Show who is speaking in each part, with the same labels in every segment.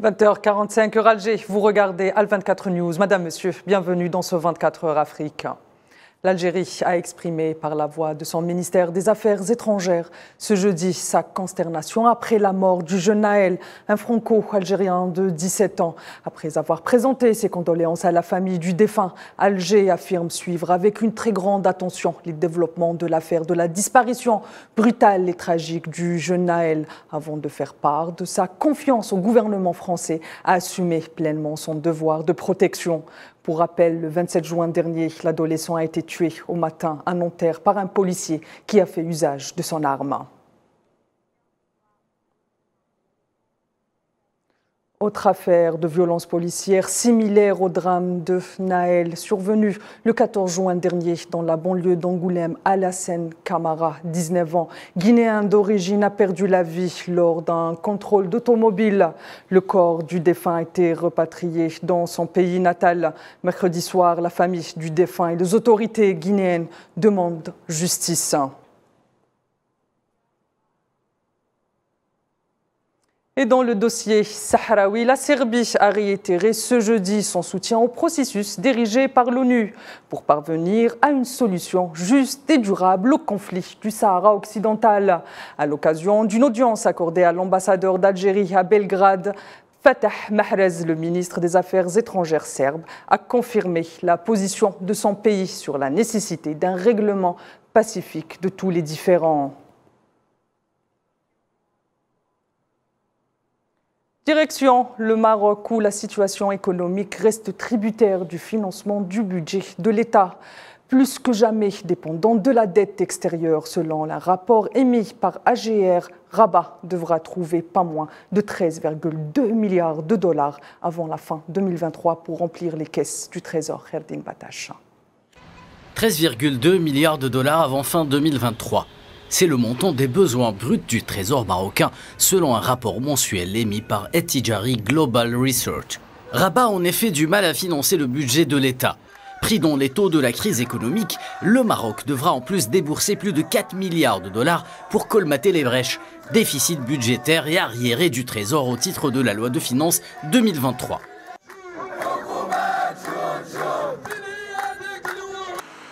Speaker 1: 20h45 heure Alger, vous regardez Al 24 News. Madame, monsieur, bienvenue dans ce 24 heures Afrique. L'Algérie a exprimé par la voix de son ministère des Affaires étrangères ce jeudi sa consternation après la mort du jeune Naël, un franco-algérien de 17 ans. Après avoir présenté ses condoléances à la famille du défunt, Alger affirme suivre avec une très grande attention les développements de l'affaire de la disparition brutale et tragique du jeune Naël avant de faire part de sa confiance au gouvernement français à assumer pleinement son devoir de protection. Pour rappel, le 27 juin dernier, l'adolescent a été tué au matin à Nanterre par un policier qui a fait usage de son arme. Autre affaire de violence policière similaire au drame de Naël survenu le 14 juin dernier dans la banlieue d'Angoulême. seine Camara, 19 ans, guinéen d'origine, a perdu la vie lors d'un contrôle d'automobile. Le corps du défunt a été repatrié dans son pays natal. Mercredi soir, la famille du défunt et les autorités guinéennes demandent justice. Et dans le dossier sahraoui, la Serbie a réitéré ce jeudi son soutien au processus dirigé par l'ONU pour parvenir à une solution juste et durable au conflit du Sahara occidental. À l'occasion d'une audience accordée à l'ambassadeur d'Algérie à Belgrade, Fatah Mahrez, le ministre des Affaires étrangères serbe, a confirmé la position de son pays sur la nécessité d'un règlement pacifique de tous les différents. Direction le Maroc où la situation économique reste tributaire du financement du budget de l'État, plus que jamais dépendant de la dette extérieure. Selon un rapport émis par AGR, Rabat devra trouver pas moins de 13,2 milliards de dollars avant la fin 2023 pour remplir les caisses du Trésor Herdin Batache.
Speaker 2: 13,2 milliards de dollars avant fin 2023 c'est le montant des besoins bruts du trésor marocain, selon un rapport mensuel émis par Etijari Global Research. Rabat en effet du mal à financer le budget de l'État. Pris dans les taux de la crise économique, le Maroc devra en plus débourser plus de 4 milliards de dollars pour colmater les brèches, déficit budgétaire et arriéré du Trésor au titre de la loi de finances 2023.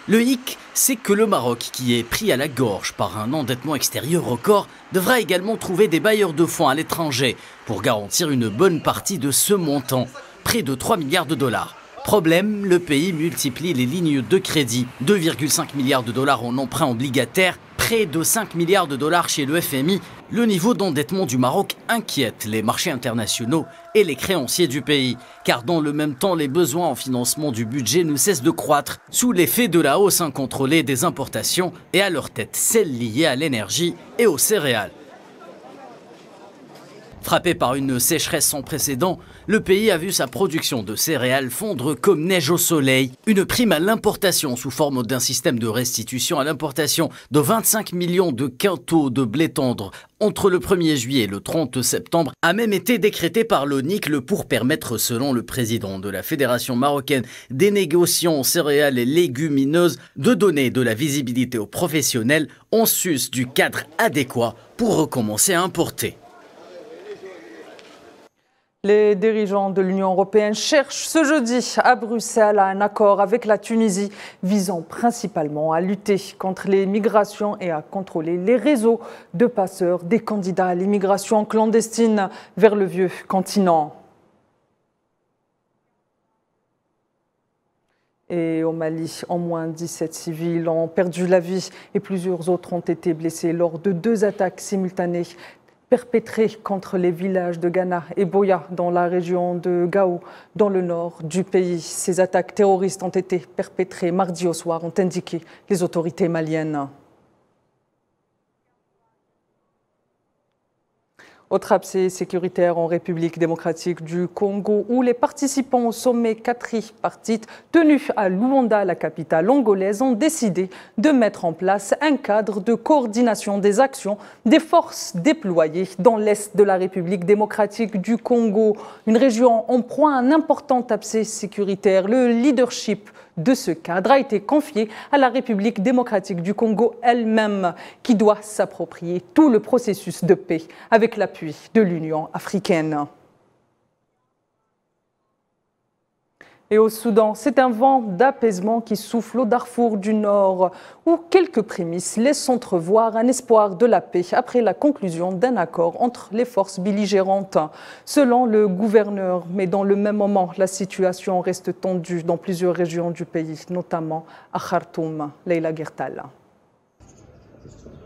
Speaker 2: Le hic c'est que le Maroc, qui est pris à la gorge par un endettement extérieur record, devra également trouver des bailleurs de fonds à l'étranger pour garantir une bonne partie de ce montant, près de 3 milliards de dollars. Problème, le pays multiplie les lignes de crédit, 2,5 milliards de dollars en emprunt obligataires, près de 5 milliards de dollars chez le FMI, le niveau d'endettement du Maroc inquiète les marchés internationaux et les créanciers du pays, car dans le même temps, les besoins en financement du budget ne cessent de croître sous l'effet de la hausse incontrôlée des importations et à leur tête celles liées à l'énergie et aux céréales. Frappé par une sécheresse sans précédent, le pays a vu sa production de céréales fondre comme neige au soleil. Une prime à l'importation sous forme d'un système de restitution à l'importation de 25 millions de quintaux de blé tendre entre le 1er juillet et le 30 septembre a même été décrétée par l'ONICLE pour permettre, selon le président de la Fédération marocaine des négociants céréales et légumineuses, de donner de la visibilité aux professionnels en sus du cadre adéquat pour recommencer à importer.
Speaker 1: Les dirigeants de l'Union européenne cherchent ce jeudi à Bruxelles un accord avec la Tunisie visant principalement à lutter contre les migrations et à contrôler les réseaux de passeurs des candidats à l'immigration clandestine vers le vieux continent. Et au Mali, au moins 17 civils ont perdu la vie et plusieurs autres ont été blessés lors de deux attaques simultanées perpétrés contre les villages de Ghana et Boya dans la région de Gao, dans le nord du pays. Ces attaques terroristes ont été perpétrées mardi au soir, ont indiqué les autorités maliennes. Autre abcès sécuritaire en République démocratique du Congo où les participants au sommet quadripartite tenu à Luanda, la capitale angolaise, ont décidé de mettre en place un cadre de coordination des actions des forces déployées dans l'est de la République démocratique du Congo, une région en proie à un important abcès sécuritaire. Le leadership de ce cadre a été confié à la République démocratique du Congo elle-même, qui doit s'approprier tout le processus de paix avec l'appui de l'Union africaine. Et au Soudan, c'est un vent d'apaisement qui souffle au Darfour du Nord, où quelques prémices laissent entrevoir un espoir de la paix après la conclusion d'un accord entre les forces belligérantes, selon le gouverneur. Mais dans le même moment, la situation reste tendue dans plusieurs régions du pays, notamment à Khartoum. Leila Gertal.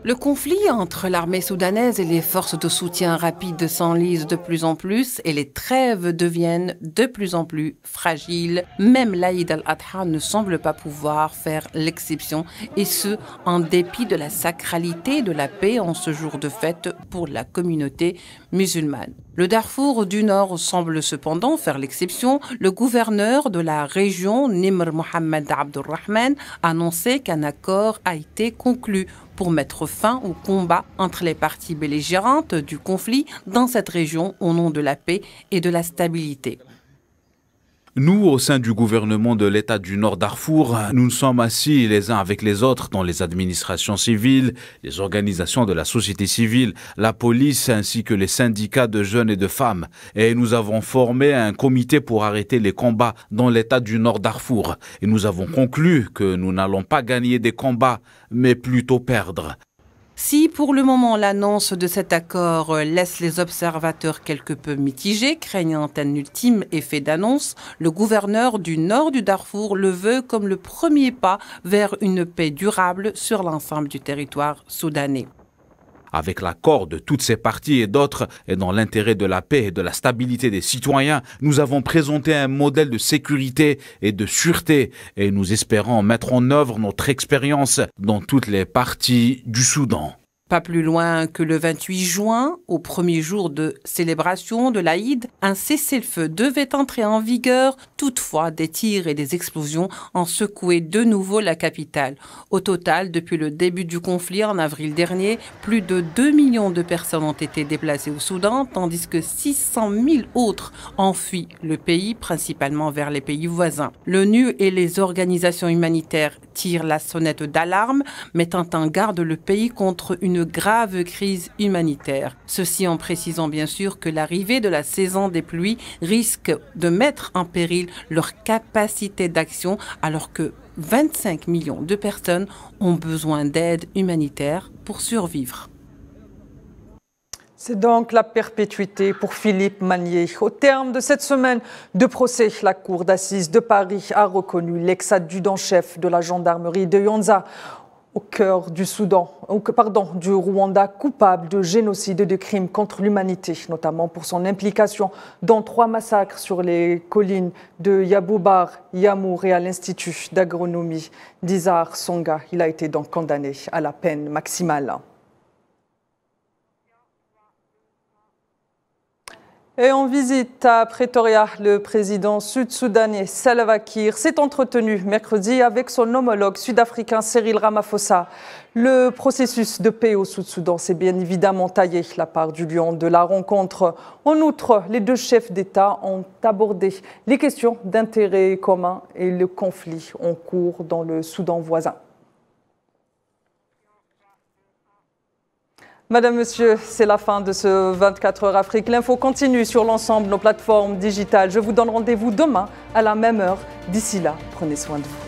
Speaker 3: Le conflit entre l'armée soudanaise et les forces de soutien rapide s'enlise de plus en plus et les trêves deviennent de plus en plus fragiles. Même l'Aïd al-Adha ne semble pas pouvoir faire l'exception et ce, en dépit de la sacralité de la paix en ce jour de fête pour la communauté musulmane. Le Darfour du Nord semble cependant faire l'exception. Le gouverneur de la région, Nimr Mohamed a annoncé qu'un accord a été conclu pour mettre fin au combat entre les parties belligérantes du conflit dans cette région au nom de la paix et de la stabilité.
Speaker 2: Nous, au sein du gouvernement de l'État du Nord Darfour, nous nous sommes assis les uns avec les autres dans les administrations civiles, les organisations de la société civile, la police ainsi que les syndicats de jeunes et de femmes. Et nous avons formé un comité pour arrêter les combats dans l'État du Nord Darfour. Et nous avons conclu que nous n'allons pas gagner des combats, mais plutôt perdre.
Speaker 3: Si pour le moment l'annonce de cet accord euh, laisse les observateurs quelque peu mitigés, craignant un ultime effet d'annonce, le gouverneur du nord du Darfour le veut comme le premier pas vers une paix durable sur l'ensemble du territoire soudanais
Speaker 2: avec l'accord de toutes ces parties et d'autres, et dans l'intérêt de la paix et de la stabilité des citoyens, nous avons présenté un modèle de sécurité et de sûreté, et nous espérons mettre en œuvre notre expérience dans toutes les parties du Soudan.
Speaker 3: Pas plus loin que le 28 juin, au premier jour de célébration de l'Aïd, un cessez-le-feu devait entrer en vigueur. Toutefois, des tirs et des explosions ont secoué de nouveau la capitale. Au total, depuis le début du conflit en avril dernier, plus de 2 millions de personnes ont été déplacées au Soudan, tandis que 600 000 autres fui le pays, principalement vers les pays voisins. L'ONU et les organisations humanitaires tirent la sonnette d'alarme, mettant en garde le pays contre une grave graves crises humanitaires. Ceci en précisant bien sûr que l'arrivée de la saison des pluies risque de mettre en péril leur capacité d'action alors que 25 millions de personnes ont besoin d'aide humanitaire pour survivre.
Speaker 1: C'est donc la perpétuité pour Philippe Manier. Au terme de cette semaine de procès, la Cour d'assises de Paris a reconnu l'ex-adjudant-chef de la gendarmerie de Yonza au cœur du Soudan, pardon, du Rwanda, coupable de génocide et de crimes contre l'humanité, notamment pour son implication dans trois massacres sur les collines de Yaboubar, Yamour et à l'Institut d'agronomie d'Isar Songa. Il a été donc condamné à la peine maximale. Et en visite à Pretoria, le président sud-soudanais Salva Kiir s'est entretenu mercredi avec son homologue sud-africain Cyril Ramaphosa. Le processus de paix au Sud-Soudan s'est bien évidemment taillé la part du lion de la rencontre. En outre, les deux chefs d'État ont abordé les questions d'intérêt commun et le conflit en cours dans le Soudan voisin. Madame, Monsieur, c'est la fin de ce 24 heures Afrique. L'info continue sur l'ensemble de nos plateformes digitales. Je vous donne rendez-vous demain à la même heure. D'ici là, prenez soin de vous.